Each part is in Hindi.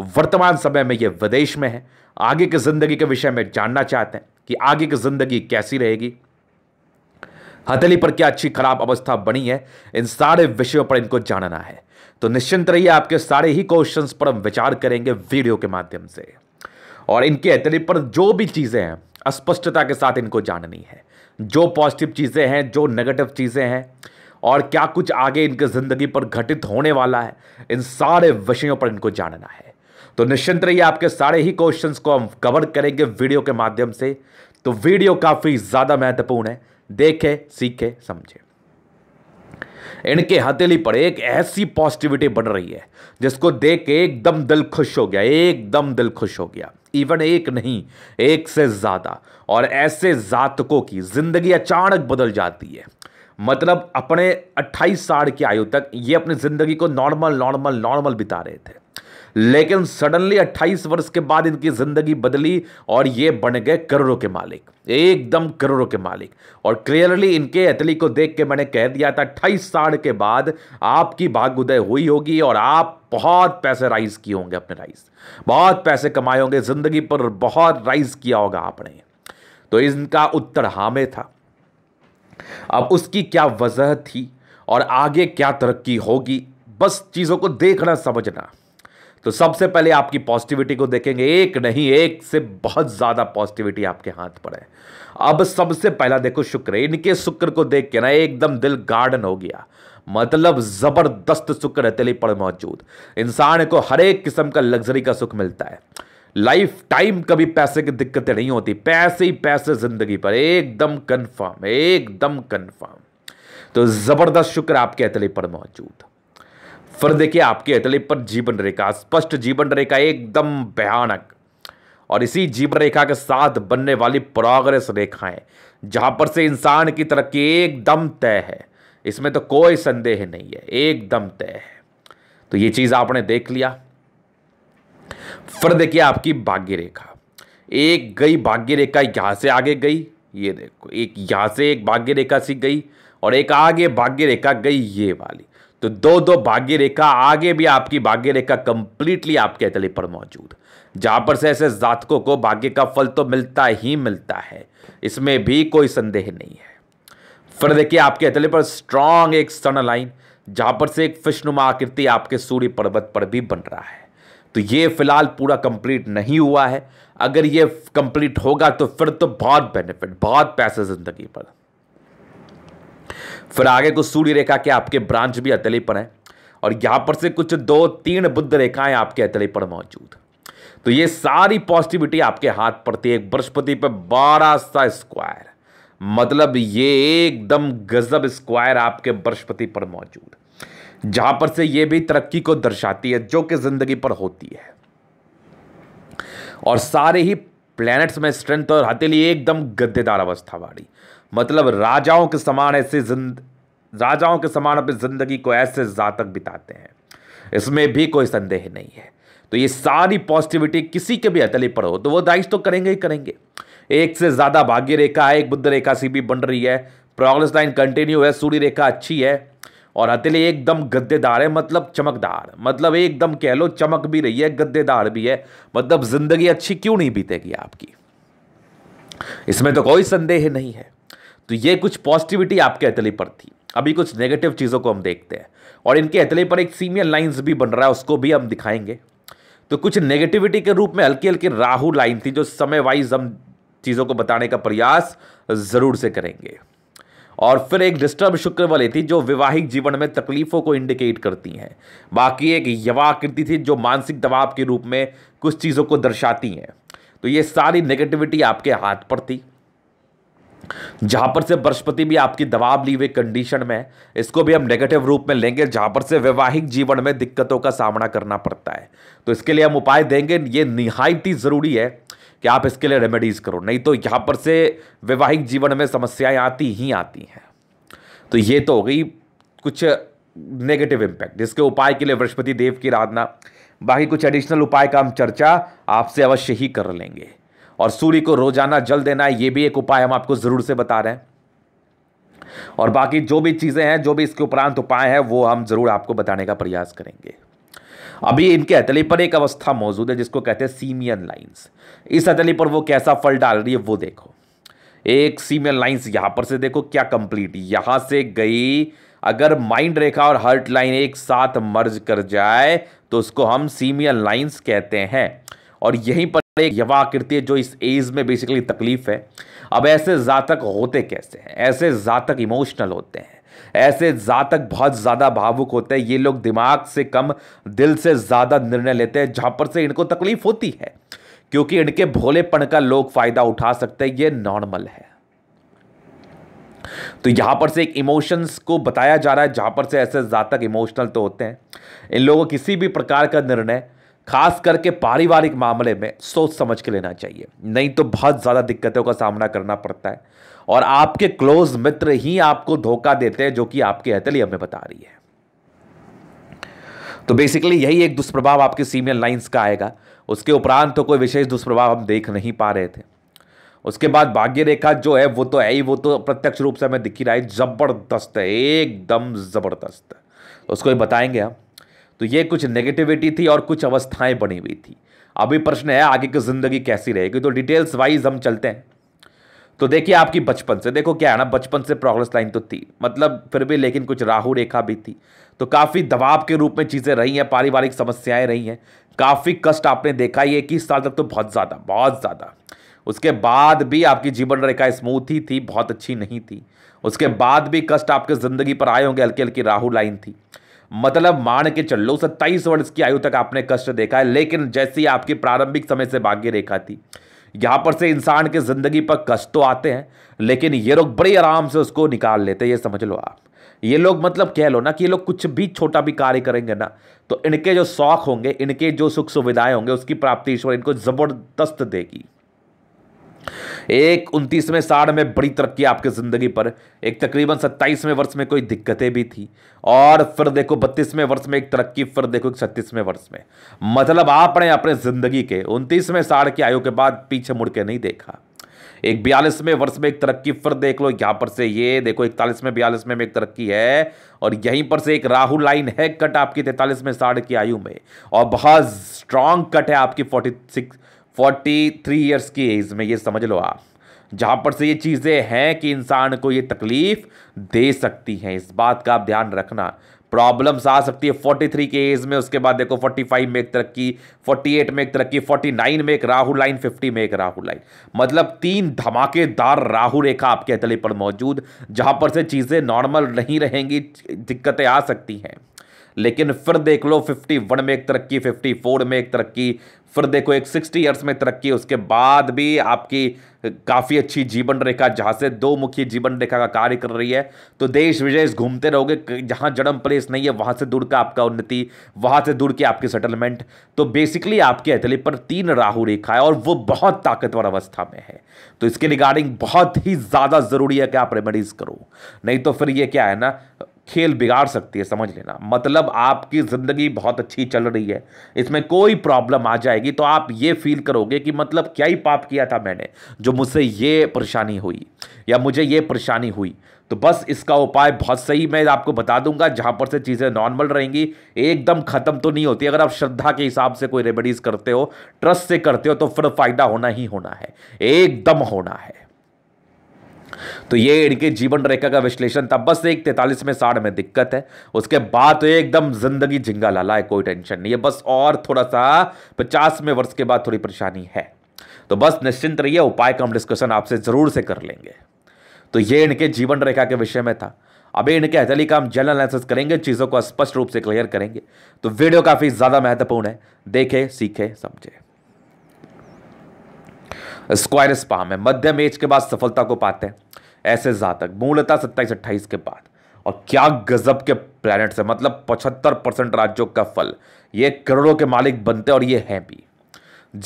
वर्तमान समय में ये विदेश में है आगे की ज़िंदगी के विषय में जानना चाहते हैं कि आगे की ज़िंदगी कैसी रहेगी हथेली पर क्या अच्छी खराब अवस्था बनी है इन सारे विषयों पर इनको जानना है तो निश्चिंत रहिए आपके सारे ही क्वेश्चंस पर हम विचार करेंगे वीडियो के माध्यम से और इनके हथेली पर जो भी चीज़ें हैं अस्पष्टता के साथ इनको जाननी है जो पॉजिटिव चीज़ें हैं जो नेगेटिव चीज़ें हैं और क्या कुछ आगे इनके ज़िंदगी पर घटित होने वाला है इन सारे विषयों पर इनको जानना है तो निश्चिंत रहिए आपके सारे ही क्वेश्चन को हम कवर करेंगे वीडियो के माध्यम से तो वीडियो काफ़ी ज़्यादा महत्वपूर्ण है देखें सीखें समझें इनके हथेली पर एक ऐसी पॉजिटिविटी बन रही है जिसको देख के एकदम दिल खुश हो गया एकदम दिल खुश हो गया इवन एक नहीं एक से ज़्यादा और ऐसे जातकों की ज़िंदगी अचानक बदल जाती है मतलब अपने 28 साल की आयु तक ये अपनी ज़िंदगी को नॉर्मल नॉर्मल नॉर्मल बिता रहे थे लेकिन सडनली 28 वर्ष के बाद इनकी ज़िंदगी बदली और ये बन गए करोड़ों के मालिक एकदम करोड़ों के मालिक और क्लियरली इनके एथली को देख के मैंने कह दिया था अट्ठाईस साल के बाद आपकी उदय हुई होगी और आप बहुत पैसे राइज किए होंगे अपने राइज बहुत पैसे कमाए होंगे ज़िंदगी पर बहुत राइज किया होगा आपने तो इनका उत्तर हामे था अब उसकी क्या वजह थी और आगे क्या तरक्की होगी बस चीज़ों को देखना समझना तो सबसे पहले आपकी पॉजिटिविटी को देखेंगे एक नहीं एक से बहुत ज़्यादा पॉजिटिविटी आपके हाथ पर है अब सबसे पहला देखो शुक्र इनके शुक्र को देख के ना एकदम दिल गार्डन हो गया मतलब ज़बरदस्त शुक्र है पर मौजूद इंसान को हर एक किस्म का लग्जरी का सुख मिलता है लाइफ टाइम कभी पैसे की दिक्कतें नहीं होती पैसे ही पैसे जिंदगी पर एकदम कन्फर्म एकदम कन्फर्म तो ज़बरदस्त शुक्र आपके अतली पर मौजूद फिर देखिए आपके तले पर जीवन रेखा स्पष्ट जीवन रेखा एकदम भयानक और इसी जीवन रेखा के साथ बनने वाली प्रोग्रेस रेखाएं जहां पर से इंसान की तरक्की एकदम तय है इसमें तो कोई संदेह नहीं है एकदम तय है तो ये चीज आपने देख लिया फिर देखिए आपकी भाग्य रेखा एक गई भाग्य रेखा यहां से आगे गई ये देखो एक यहां से एक भाग्य रेखा सी गई और एक आगे भाग्य रेखा गई ये वाली तो दो दो भाग्य रेखा आगे भी आपकी भाग्य रेखा कंप्लीटली आपके तले पर मौजूद जहां पर से ऐसे जातकों को भाग्य का फल तो मिलता ही मिलता है इसमें भी कोई संदेह नहीं है फिर देखिए आपके तले पर स्ट्रांग एक सन लाइन जहां पर से एक विष्णुमा आकृति आपके सूर्य पर्वत पर भी बन रहा है तो ये फिलहाल पूरा कंप्लीट नहीं हुआ है अगर ये कंप्लीट होगा तो फिर तो बहुत बेनिफिट बहुत पैसे जिंदगी पर फिर आगे कुछ सूर्य रेखा के आपके ब्रांच भी अतली पर हैं और यहाँ पर से कुछ दो तीन बुद्ध रेखाएं आपके अतली पर मौजूद तो ये सारी पॉजिटिविटी आपके हाथ पड़ती है एक बृहस्पति पर बारह सा स्क्वायर मतलब ये एकदम गजब स्क्वायर आपके बृहस्पति पर मौजूद जहां पर से ये भी तरक्की को दर्शाती है जो कि जिंदगी पर होती है और सारे ही प्लैनेट्स में स्ट्रेंथ और हथेली एकदम गद्देदार अवस्था वाली मतलब राजाओं के समान ऐसे जिंद राजाओं के समान अपनी जिंदगी को ऐसे जातक बिताते हैं इसमें भी कोई संदेह नहीं है तो ये सारी पॉजिटिविटी किसी के भी हथेली पर हो तो वो दाइश तो करेंगे ही करेंगे एक से ज़्यादा भाग्य रेखा है एक बुद्ध रेखा सी भी बन रही है प्रोग्रेस लाइन कंटिन्यू है सूर्य रेखा अच्छी है और अतिले एकदम गद्देदार है मतलब चमकदार मतलब एकदम कह लो चमक भी रही है गद्देदार भी है मतलब जिंदगी अच्छी क्यों नहीं बीतेगी आपकी इसमें तो कोई संदेह नहीं है तो ये कुछ पॉजिटिविटी आपके अतली पर थी अभी कुछ नेगेटिव चीज़ों को हम देखते हैं और इनके अतले पर एक सीमियर लाइन भी बन रहा है उसको भी हम दिखाएंगे तो कुछ नेगेटिविटी के रूप में हल्की हल्की राहु लाइन थी जो समय वाइज हम चीज़ों को बताने का प्रयास ज़रूर से करेंगे और फिर एक डिस्टर्ब शुक्र वाली थी जो वैवाहिक जीवन में तकलीफों को इंडिकेट करती हैं बाकी एक यवाकृति थी जो मानसिक दबाव के रूप में कुछ चीज़ों को दर्शाती हैं तो ये सारी नेगेटिविटी आपके हाथ पर थी जहां पर से बृहस्पति भी आपकी दबाव ली हुई कंडीशन में इसको भी हम नेगेटिव रूप में लेंगे जहां पर से वैवाहिक जीवन में दिक्कतों का सामना करना पड़ता है तो इसके लिए हम उपाय देंगे ये निहायती ज़रूरी है कि आप इसके लिए रेमेडीज़ करो नहीं तो यहाँ पर से वैवाहिक जीवन में समस्याएं आती ही आती हैं तो ये तो हो गई कुछ नेगेटिव इम्पैक्ट जिसके उपाय के लिए बृहस्पति देव की आराधना बाकी कुछ एडिशनल उपाय का हम चर्चा आपसे अवश्य ही कर लेंगे और सूर्य को रोजाना जल देना ये भी एक उपाय हम आपको ज़रूर से बता रहे हैं और बाकी जो भी चीज़ें हैं जो भी इसके उपरांत उपाय हैं वो हम ज़रूर आपको बताने का प्रयास करेंगे अभी इनके हथेली पर एक अवस्था मौजूद है जिसको कहते हैं सीमियन लाइन्स इस हथेली पर वो कैसा फल डाल रही है वो देखो एक सीमियन लाइंस यहां पर से देखो क्या कंप्लीट यहां से गई अगर माइंड रेखा और हर्ट लाइन एक साथ मर्ज कर जाए तो उसको हम सीमियन लाइन्स कहते हैं और यहीं पर एक यवा आकृति है जो इस एज में बेसिकली तकलीफ है अब ऐसे जातक होते कैसे हैं ऐसे जातक इमोशनल होते हैं ऐसे जातक बहुत ज़्यादा भावुक होते हैं ये लोग दिमाग से कम दिल से ज़्यादा निर्णय लेते हैं जहां पर से इनको तकलीफ होती है क्योंकि इनके भोलेपन का लोग फ़ायदा उठा सकते हैं ये नॉर्मल है तो यहां पर से एक इमोशंस को बताया जा रहा है जहां पर से ऐसे जातक इमोशनल तो होते हैं इन लोगों को किसी भी प्रकार का निर्णय खास करके पारिवारिक मामले में सोच समझ के लेना चाहिए नहीं तो बहुत ज़्यादा दिक्कतों का सामना करना पड़ता है और आपके क्लोज मित्र ही आपको धोखा देते हैं जो कि आपके हथेली हमें बता रही है तो बेसिकली यही एक दुष्प्रभाव आपके सीमियल लाइंस का आएगा उसके उपरांत तो कोई विशेष दुष्प्रभाव हम देख नहीं पा रहे थे उसके बाद भाग्य रेखा जो है वो तो है ही वो तो प्रत्यक्ष रूप से हमें दिखी रहा है जबरदस्त है एकदम ज़बरदस्त तो उसको ही बताएंगे हम तो ये कुछ नेगेटिविटी थी और कुछ अवस्थाएं बनी हुई थी अभी प्रश्न है आगे की ज़िंदगी कैसी रहेगी तो डिटेल्स वाइज हम चलते हैं तो देखिए आपकी बचपन से देखो क्या है ना बचपन से प्रोग्रेस लाइन तो थी मतलब फिर भी लेकिन कुछ राहु रेखा भी थी तो काफ़ी दबाव के रूप में चीज़ें रही हैं पारिवारिक समस्याएं रही हैं काफ़ी कष्ट आपने देखा ये इक्कीस साल तक तो बहुत ज़्यादा बहुत ज़्यादा उसके बाद भी आपकी जीवन रेखा स्मूथ ही थी बहुत अच्छी नहीं थी उसके बाद भी कष्ट आपके ज़िंदगी पर आए होंगे हल्की हल्की राहु लाइन थी मतलब मान के चल लो सत्ताईस वर्ष की आयु तक आपने कष्ट देखा है लेकिन जैसी आपकी प्रारंभिक समय से भाग्य रेखा थी यहाँ पर से इंसान के ज़िंदगी पर कष्ट तो आते हैं लेकिन ये लोग बड़े आराम से उसको निकाल लेते हैं ये समझ लो आप ये लोग मतलब कह लो ना कि ये लोग कुछ भी छोटा भी कार्य करेंगे ना तो इनके जो शौक होंगे इनके जो सुख सुविधाएं होंगे उसकी प्राप्ति ईश्वर इनको ज़बरदस्त देगी एक उनतीसवें साढ़ में बड़ी तरक्की आपकी ज़िंदगी पर एक तकरीबन सत्ताईसवें वर्ष में कोई दिक्कतें भी थी और फिर देखो बत्तीसवें वर्ष में एक तरक्की फिर देखो छत्तीसवें वर्ष में मतलब आपने अपने ज़िंदगी के उनतीसवें साढ़ की आयु के बाद पीछे मुड़ के नहीं देखा एक बयालीसवें वर्ष में एक तरक्की फिर देख लो यहाँ पर से ये देखो इकतालीस में बयालीस में एक तरक्की है और यहीं पर से एक राहु लाइन है कट आपकी तैतालीस में साढ़ की आयु में और बहुत स्ट्रांग कट है आपकी forty six forty three years की एज में ये समझ लो आप जहाँ पर से ये चीज़ें हैं कि इंसान को ये तकलीफ़ दे सकती हैं इस बात का आप ध्यान रखना प्रॉब्लम्स आ सकती है फोर्टी थ्री के एज में उसके बाद देखो फोर्टी फाइव में एक तरक्की फोर्टी एट में एक तरक्की फोर्टी नाइन में एक राहु लाइन फिफ्टी में एक राहु लाइन मतलब तीन धमाकेदार राहु रेखा आपके अतले पर मौजूद जहाँ पर से चीज़ें नॉर्मल नहीं रहेंगी दिक्कतें आ सकती हैं लेकिन फिर देख लो 51 में एक तरक्की 54 में एक तरक्की फिर देखो एक 60 ईयर्स में तरक्की उसके बाद भी आपकी काफ़ी अच्छी जीवन रेखा जहाँ से दो मुखी जीवन रेखा का कार्य कर रही है तो देश विदेश घूमते रहोगे जहाँ जन्म प्लेस नहीं है वहाँ से दूर का आपका उन्नति वहाँ से दूर की आपकी सेटलमेंट तो बेसिकली आपके हथेली पर तीन राहु रेखा है और वो बहुत ताकतवर अवस्था में है तो इसके रिगार्डिंग बहुत ही ज़्यादा ज़रूरी है कि आप रेमेडीज़ करो नहीं तो फिर ये क्या है ना खेल बिगाड़ सकती है समझ लेना मतलब आपकी ज़िंदगी बहुत अच्छी चल रही है इसमें कोई प्रॉब्लम आ जाएगी तो आप ये फील करोगे कि मतलब क्या ही पाप किया था मैंने जो मुझसे ये परेशानी हुई या मुझे ये परेशानी हुई तो बस इसका उपाय बहुत सही मैं आपको बता दूंगा जहाँ पर से चीज़ें नॉर्मल रहेंगी एकदम ख़त्म तो नहीं होती अगर आप श्रद्धा के हिसाब से कोई रेमेडीज़ करते हो ट्रस्ट से करते हो तो फिर फ़ायदा होना ही होना है एकदम होना है तो ये इनके जीवन रेखा का विश्लेषण था बस एक तैतालीस में साठ में दिक्कत है उसके बाद तो एकदम जिंदगी झिंगा लाला है कोई टेंशन नहीं है बस और थोड़ा सा पचास में वर्ष के बाद थोड़ी परेशानी है तो बस निश्चिंत रहिए उपाय का हम डिस्कशन आपसे ज़रूर से कर लेंगे तो ये इनके जीवन रेखा के विषय में था अभी इनके हथेली का हम जनरल एनालिसिस करेंगे चीज़ों को स्पष्ट रूप से क्लियर करेंगे तो वीडियो काफ़ी ज़्यादा महत्वपूर्ण है देखें सीखें समझें स्क्वायरस पाम है मध्यम एज के बाद सफलता को पाते हैं ऐसे जातक मूलता सत्ताईस अट्ठाईस के बाद और क्या गजब के प्लैनेट है मतलब पचहत्तर परसेंट राज्यों का फल ये करोड़ों के मालिक बनते और ये हैं भी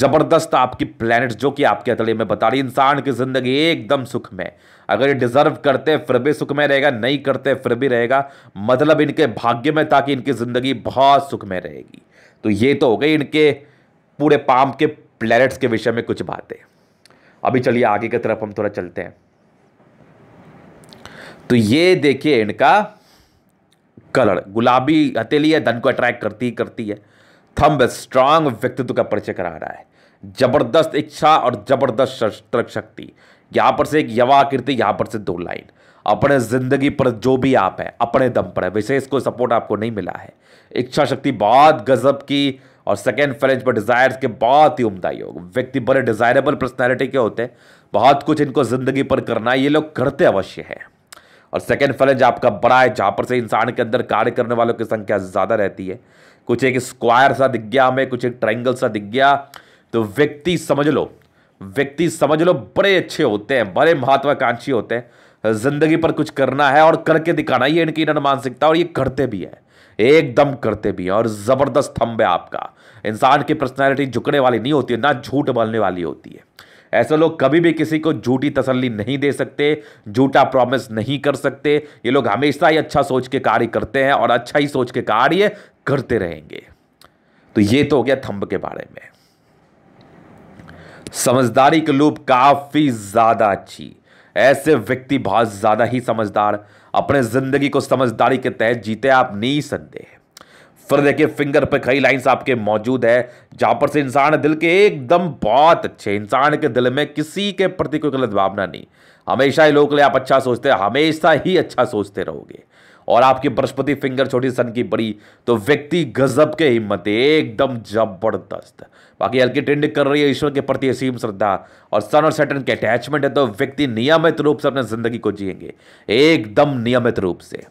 जबरदस्त आपकी प्लैनेट जो कि आपके अतले में बता रही इंसान की जिंदगी एकदम सुख में अगर ये डिजर्व करते फिर भी सुख में रहेगा नहीं करते फिर भी रहेगा मतलब इनके भाग्य में ताकि इनकी ज़िंदगी बहुत सुख में रहेगी तो ये तो हो गई इनके पूरे पाम के प्लैनेट्स के विषय में कुछ बातें अभी चलिए आगे की तरफ हम थोड़ा चलते हैं तो ये देखिए इनका कलर गुलाबी हथेली है धन को अट्रैक्ट करती ही करती है थम्ब स्ट्रांग व्यक्तित्व का परिचय करा रहा है जबरदस्त इच्छा और जबरदस्त शक्ति यहां पर से एक यवा कृति यहां पर से दो लाइन अपने जिंदगी पर जो भी आप है अपने दम पर है विशेष कोई सपोर्ट आपको नहीं मिला है इच्छा शक्ति बहुत गजब की और सेकेंड फ्रेंच पर डिज़ायर्स के बहुत ही उमदा योग व्यक्ति बड़े डिज़ायरेबल पर्सनैलिटी के होते हैं बहुत कुछ इनको ज़िंदगी पर करना ये लोग करते अवश्य है और सेकेंड फ्रेंच आपका बड़ा है जहाँ पर से इंसान के अंदर कार्य करने वालों की संख्या ज़्यादा रहती है कुछ एक स्क्वायर सा दिख गया हमें कुछ एक ट्राइंगल सा दिख गया तो व्यक्ति समझ लो व्यक्ति समझ लो बड़े अच्छे होते हैं बड़े महत्वाकांक्षी होते हैं जिंदगी पर कुछ करना है और करके दिखाना ये इनकी इन्होंने मानसिकता और ये करते भी है एकदम करते भी हैं और ज़बरदस्त थम्ब है आपका इंसान की पर्सनैलिटी झुकने वाली नहीं होती है ना झूठ बोलने वाली होती है ऐसे लोग कभी भी किसी को झूठी तसल्ली नहीं दे सकते झूठा प्रॉमिस नहीं कर सकते ये लोग हमेशा ही अच्छा सोच के कार्य करते हैं और अच्छा ही सोच के कार्य करते रहेंगे तो ये तो हो गया थंब के बारे में समझदारी के लूप काफ़ी ज़्यादा अच्छी ऐसे व्यक्ति बहुत ज़्यादा ही समझदार अपने ज़िंदगी को समझदारी के तहत जीते आप नहीं संदेह फिर देखिए फिंगर पे कई लाइंस आपके मौजूद है जहां पर से इंसान दिल के एकदम बहुत अच्छे इंसान के दिल में किसी के प्रति कोई गलत भावना नहीं हमेशा ही लोग के लिए आप अच्छा सोचते हैं हमेशा ही अच्छा सोचते रहोगे और आपकी बृहस्पति फिंगर छोटी सन की बड़ी तो व्यक्ति गजब के हिम्मत एकदम जबरदस्त बाकी हल्की टिंड कर रही है ईश्वर के प्रति असीम श्रद्धा और सन और सेटन के अटैचमेंट है तो व्यक्ति नियमित रूप से अपने जिंदगी को जिएंगे एकदम नियमित रूप से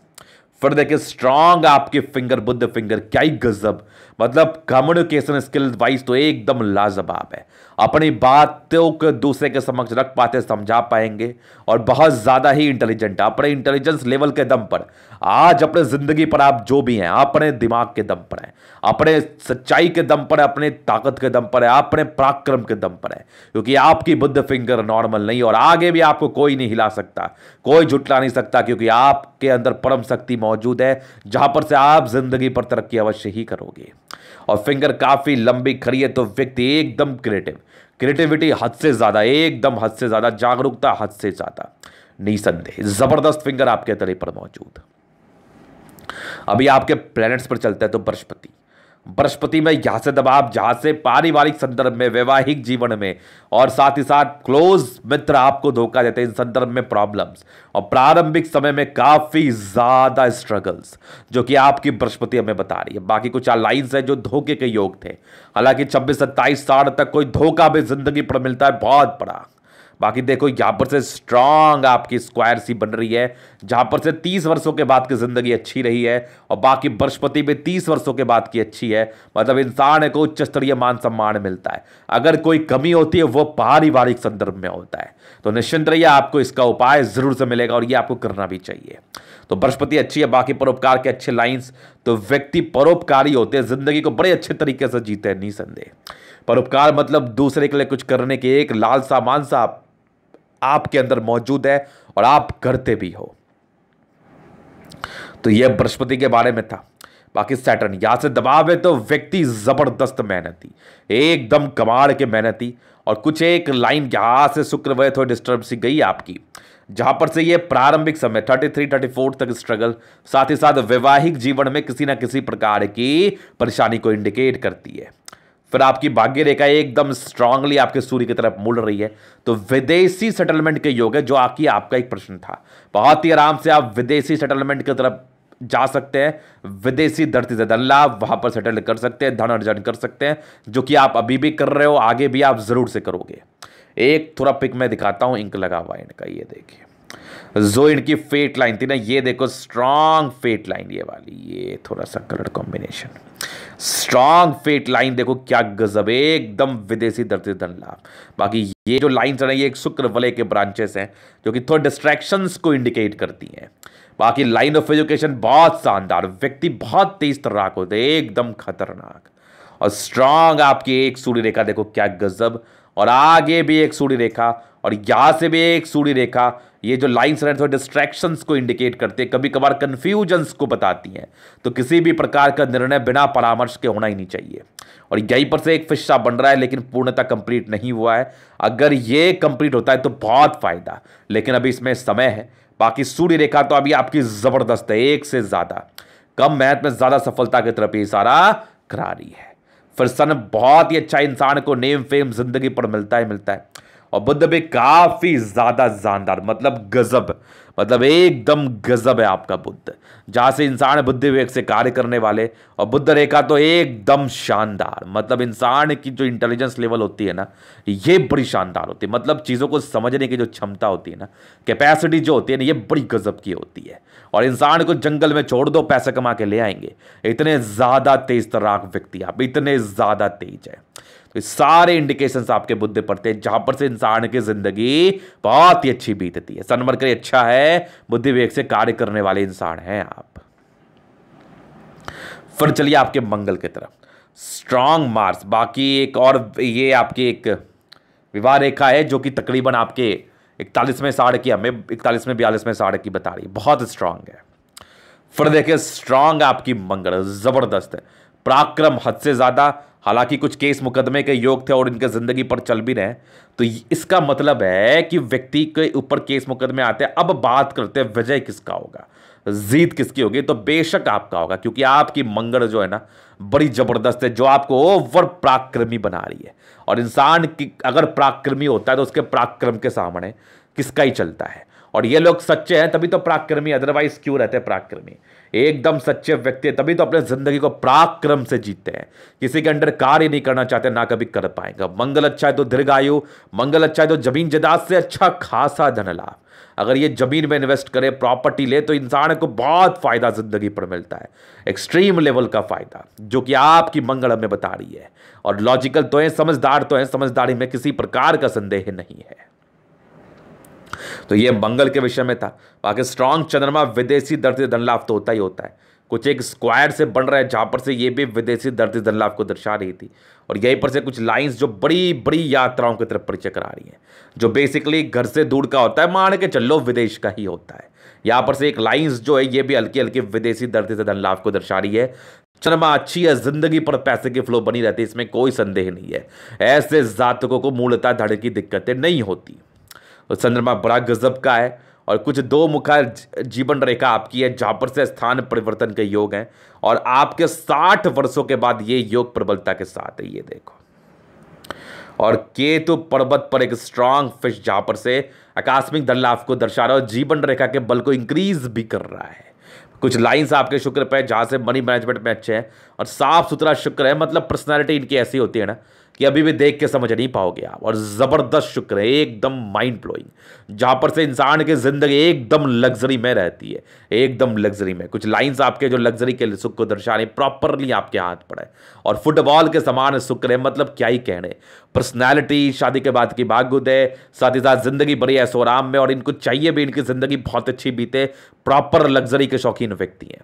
फिर देखिए स्ट्रांग आपके फिंगर बुद्ध फिंगर क्या ही गजब मतलब कम्युनिकेशन स्किल वाइज तो एकदम लाजवाब है अपनी बातों को दूसरे के समक्ष रख पाते समझा पाएंगे और बहुत ज़्यादा ही इंटेलिजेंट अपने इंटेलिजेंस लेवल के दम पर आज अपने ज़िंदगी पर आप जो भी हैं अपने दिमाग के दम पर हैं अपने सच्चाई के दम पर है अपने ताकत के दम पर है अपने पराक्रम के दम पर है क्योंकि आपकी बुद्ध फिंगर नॉर्मल नहीं और आगे भी आपको कोई नहीं हिला सकता कोई झुटला नहीं सकता क्योंकि आपके अंदर परम शक्ति मौजूद है जहां पर से आप जिंदगी पर तरक्की अवश्य ही करोगे और फिंगर काफ़ी लंबी खड़ी है तो व्यक्ति एकदम क्रिएटिव क्रिएटिविटी हद से ज़्यादा एकदम हद से ज़्यादा जागरूकता हद से ज़्यादा निसंदेह ज़बरदस्त फिंगर आपके तले पर मौजूद अभी आपके प्लैनेट्स पर चलते हैं तो बृहस्पति बृहस्पति में यहाँ से दबाव जहाँ से पारिवारिक संदर्भ में वैवाहिक जीवन में और साथ ही साथ क्लोज मित्र आपको धोखा देते हैं इन संदर्भ में प्रॉब्लम्स और प्रारंभिक समय में काफ़ी ज़्यादा स्ट्रगल्स जो कि आपकी बृहस्पति हमें बता रही है बाकी कुछ लाइन्स हैं जो धोखे के योग थे हालांकि छब्बीस सत्ताईस साल तक कोई धोखा भी जिंदगी पर मिलता है बहुत बड़ा बाकी देखो यहाँ पर से स्ट्रांग आपकी स्क्वायर सी बन रही है जहां पर से तीस वर्षों के बाद की ज़िंदगी अच्छी रही है और बाकी बृहस्पति भी तीस वर्षों के बाद की अच्छी है मतलब इंसान को उच्च स्तरीय मान सम्मान मिलता है अगर कोई कमी होती है वो पारिवारिक संदर्भ में होता है तो निश्चिंत रहिए आपको इसका उपाय ज़रूर से मिलेगा और ये आपको करना भी चाहिए तो बृहस्पति अच्छी है बाकी परोपकार के अच्छे लाइन्स तो व्यक्ति परोपकारी होते हैं ज़िंदगी को बड़े अच्छे तरीके से जीते हैं निसंदेह परोपकार मतलब दूसरे के लिए कुछ करने के एक लालसा मानसा आपके अंदर मौजूद है और आप करते भी हो तो यह बृहस्पति के बारे में था बाकी सैटर्न यहां से दबाव है तो व्यक्ति जबरदस्त मेहनती एकदम कमाड़ के मेहनती और कुछ एक लाइन यहां से शुक्र वह थोड़ी डिस्टर्ब सी गई आपकी जहां पर से यह प्रारंभिक समय 33, 34 तक स्ट्रगल साथ ही साथ वैवाहिक जीवन में किसी ना किसी प्रकार की परेशानी को इंडिकेट करती है फिर आपकी भाग्य रेखा एकदम स्ट्रांगली आपके सूर्य की तरफ मुड़ रही है तो विदेशी सेटलमेंट के योग है जो आपकी आपका एक प्रश्न था बहुत ही आराम से आप विदेशी सेटलमेंट की तरफ जा सकते हैं विदेशी धरती से धन लाभ वहां पर सेटल कर सकते हैं धन अर्जन कर सकते हैं जो कि आप अभी भी कर रहे हो आगे भी आप जरूर से करोगे एक थोड़ा पिक मैं दिखाता हूं इंक लगा हुआ इनका ये देखिए जो इनकी फेट लाइन थी ना ये देखो स्ट्रांग फेट लाइन ये वाली ये थोड़ा सा colour combination strong fate line देखो क्या गजब एकदम विदेशी धरती धन लाभ बाकी ये जो लाइन्स हैं ये एक शुक्र वलय के ब्रांचेस हैं जो कि थोड़े डिस्ट्रैक्शंस को इंडिकेट करती हैं बाकी लाइन ऑफ एजुकेशन बहुत शानदार व्यक्ति बहुत तेज तर्राक होते एकदम खतरनाक और स्ट्रांग आपकी एक सूर्य रेखा देखो क्या गजब और आगे भी एक सूढ़ी रेखा और यहाँ से भी एक सूढ़ी रेखा ये जो लाइन्स रहते हैं डिस्ट्रैक्शंस को इंडिकेट करते हैं कभी कभार कन्फ्यूजन्स को बताती हैं तो किसी भी प्रकार का निर्णय बिना परामर्श के होना ही नहीं चाहिए और यहीं पर से एक फिस्सा बन रहा है लेकिन पूर्णता कंप्लीट नहीं हुआ है अगर ये कंप्लीट होता है तो बहुत फायदा लेकिन अभी इसमें समय है बाकी सूर्य रेखा तो अभी आपकी ज़बरदस्त है एक से ज़्यादा कम मेहनत में ज़्यादा सफलता की तरफ इशारा करा रही है फिर सन बहुत ही अच्छा इंसान को नेम फेम जिंदगी पर मिलता ही मिलता है और बुद्ध भी काफ़ी ज़्यादा जानदार मतलब गज़ब मतलब एकदम गज़ब है आपका बुद्ध जहां से इंसान बुद्धि विवेक से कार्य करने वाले और बुद्ध रेखा तो एकदम शानदार मतलब इंसान की जो इंटेलिजेंस लेवल होती है ना ये बड़ी शानदार होती है मतलब चीज़ों को समझने की जो क्षमता होती है ना कैपेसिटी जो होती है ना ये बड़ी गज़ब की होती है और इंसान को जंगल में छोड़ दो पैसे कमा के ले आएंगे इतने ज़्यादा तेज तराक व्यक्ति आप इतने ज़्यादा तेज है तो सारे इंडिकेशंस आपके बुद्धि पड़ते हैं जहां पर से इंसान की जिंदगी बहुत ही अच्छी बीतती है सनमरकरी अच्छा है बुद्धि विवेक से कार्य करने वाले इंसान हैं आप फिर चलिए आपके मंगल की तरफ स्ट्रांग मार्स बाकी एक और ये आपकी एक विवाह रेखा है जो कि तकरीबन आपके इकतालीसवें साढ़ की हमें इकतालीसवें बयालीसवें साढ़ की बता रही है बहुत स्ट्रांग है फिर देखिए स्ट्रांग आपकी मंगल ज़बरदस्त है पराक्रम हद से ज़्यादा हालांकि कुछ केस मुकदमे के योग थे और इनके ज़िंदगी पर चल भी रहे तो इसका मतलब है कि व्यक्ति के ऊपर केस मुकदमे आते हैं अब बात करते हैं विजय किसका होगा जीत किसकी होगी तो बेशक आपका होगा क्योंकि आपकी मंगल जो है ना बड़ी ज़बरदस्त है जो आपको ओवर पराक्रमी बना रही है और इंसान की अगर पराक्रमी होता है तो उसके पराक्रम के सामने किसका ही चलता है और ये लोग सच्चे हैं तभी तो प्राक्रमी अदरवाइज क्यों रहते हैं प्राक्रमी एकदम सच्चे व्यक्ति है तभी तो अपने जिंदगी को पराक्रम से जीतते हैं किसी के अंडर कार्य नहीं करना चाहते ना कभी कर पाएंगे मंगल अच्छा है तो दीर्घायु मंगल अच्छा है तो जमीन जदाद से अच्छा खासा धन लाभ अगर ये जमीन में इन्वेस्ट करे प्रॉपर्टी ले तो इंसान को बहुत फायदा जिंदगी पर मिलता है एक्सट्रीम लेवल का फायदा जो कि आपकी मंगल हमें बता रही है और लॉजिकल तो है समझदार तो है समझदारी में किसी प्रकार का संदेह नहीं है तो ये बंगल के विषय में था बाकी स्ट्रांग चंद्रमा विदेशी धरती धनलाभ तो होता ही होता है कुछ एक स्क्वायर से बन रहा है जहाँ पर से ये भी विदेशी धरती धनलाभ को दर्शा रही थी और यहीं पर से कुछ लाइंस जो बड़ी बड़ी यात्राओं की तरफ परिचय करा रही हैं जो बेसिकली घर से दूर का होता है मान के चलो विदेश का ही होता है यहाँ पर से एक लाइंस जो है ये भी हल्की हल्की विदेशी धरती से धनलाभ को दर्शा रही है चंद्रमा अच्छी है जिंदगी पर पैसे की फ्लो बनी रहती है इसमें कोई संदेह नहीं है ऐसे जातकों को मूलतः धड़ की दिक्कतें नहीं होती और चंद्रमा बड़ा गजब का है और कुछ दो मुखा जीवन रेखा आपकी है जहाँ पर से स्थान परिवर्तन के योग हैं और आपके साठ वर्षों के बाद ये योग प्रबलता के साथ है ये देखो और केतु पर्वत पर एक स्ट्रांग फिश जहाँ पर से आकस्मिक दल आपको दर्शा रहा है और जीवन रेखा के बल को इंक्रीज भी कर रहा है कुछ लाइंस आपके शुक्र पे जहाँ से मनी मैनेजमेंट में अच्छे हैं और साफ सुथरा शुक्र है मतलब पर्सनैलिटी इनकी ऐसी होती है ना कि अभी भी देख के समझ नहीं पाओगे आप और ज़बरदस्त शुक्र है एकदम माइंड ब्लोइंग जहाँ पर से इंसान की ज़िंदगी एकदम लग्जरी में रहती है एकदम लग्जरी में कुछ लाइंस आपके जो लग्जरी के सुख को दर्शाने प्रॉपरली आपके हाथ पड़े और फुटबॉल के समान शुक्र है मतलब क्या ही कहने पर्सनैलिटी शादी के बाद की बागुद है साथ ही साथ ज़िंदगी बड़ी है सोराम में और इनको चाहिए भी इनकी ज़िंदगी बहुत अच्छी बीते प्रॉपर लग्जरी के शौकीन व्यक्ति हैं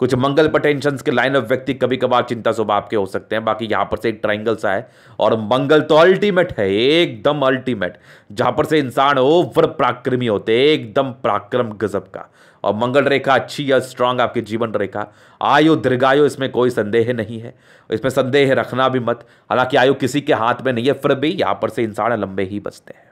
कुछ मंगल पटेंशन के लाइन ऑफ व्यक्ति कभी कभार चिंता स्वभाव के हो सकते हैं बाकी यहाँ पर से एक ट्राइंगल सा है और मंगल तो अल्टीमेट है एकदम अल्टीमेट जहां पर से इंसान ओवर प्राक्रमी होते एकदम पराक्रम गजब का और मंगल रेखा अच्छी या स्ट्रांग आपकी जीवन रेखा आयु दीर्घायु इसमें कोई संदेह नहीं है इसमें संदेह रखना भी मत हालांकि आयु किसी के हाथ में नहीं है फिर भी यहाँ पर से इंसान लंबे ही बचते हैं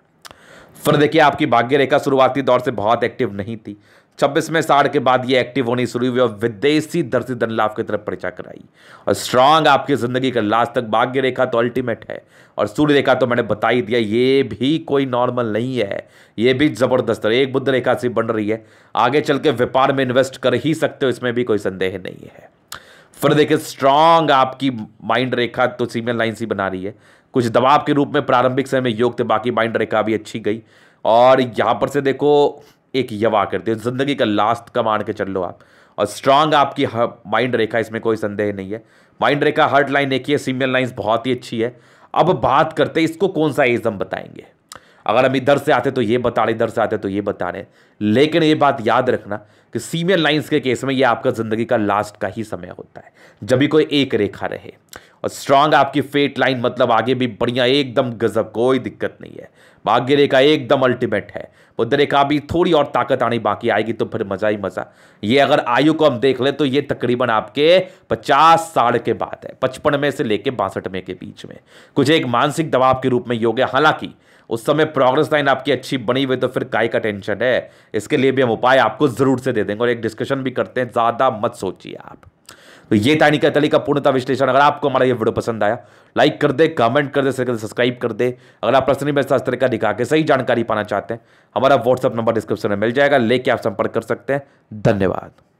फिर देखिए आपकी भाग्य रेखा शुरुआती दौर से बहुत एक्टिव नहीं थी छब्बीसवें साढ़ के बाद ये एक्टिव होनी शुरू हुई और विदेशी धरती धन लाभ की तरफ परिचय कराई और स्ट्रांग आपकी जिंदगी का लास्ट तक भाग्य रेखा तो अल्टीमेट है और सूर्य रेखा तो मैंने बता ही दिया ये भी कोई नॉर्मल नहीं है ये भी जबरदस्त है एक बुद्ध रेखा से बन रही है आगे चल के व्यापार में इन्वेस्ट कर ही सकते हो इसमें भी कोई संदेह नहीं है फिर देखिए स्ट्रांग आपकी माइंड रेखा तो सीमेल लाइन सी बना रही है कुछ दबाव के रूप में प्रारंभिक समय में योग थे बाकी माइंड रेखा भी अच्छी गई और यहाँ पर से देखो एक यवा करते हो ज़िंदगी का लास्ट का मान के चल लो आप और स्ट्रांग आपकी माइंड रेखा इसमें कोई संदेह नहीं है माइंड रेखा हर्ट लाइन एक ही है सीमियल लाइन्स बहुत ही अच्छी है अब बात करते हैं इसको कौन सा एजम बताएंगे अगर हम इधर से आते तो ये बता रहे इधर से आते तो ये बता रहे लेकिन ये बात याद रखना कि सीमियर लाइंस के केस में ये आपका ज़िंदगी का लास्ट का ही समय होता है जब भी कोई एक रेखा रहे और स्ट्रांग आपकी फेट लाइन मतलब आगे भी बढ़िया एकदम गजब कोई दिक्कत नहीं है भाग्य रेखा एकदम अल्टीमेट है बुद्ध रेखा भी थोड़ी और ताकत आनी बाकी आएगी तो फिर मजा ही मजा ये अगर आयु को हम देख ले तो ये तकरीबन आपके 50 साल के बाद है पचपन में से लेके बासठ में के बीच में कुछ एक मानसिक दबाव के रूप में योग है हालांकि उस समय प्रोग्रेस लाइन आपकी अच्छी बनी हुई तो फिर काय का टेंशन है इसके लिए भी हम उपाय आपको जरूर से दे देंगे और एक डिस्कशन भी करते हैं ज़्यादा मत सोचिए आप तो ये था निकल तली का पूर्णता विश्लेषण अगर आपको हमारा ये वीडियो पसंद आया लाइक कर दे कमेंट कर दे सब्सक्राइब कर दे अगर आप प्रश्न में शास्त्र का दिखा के सही जानकारी पाना चाहते हैं हमारा व्हाट्सअप नंबर डिस्क्रिप्शन में मिल जाएगा लेके आप संपर्क कर सकते हैं धन्यवाद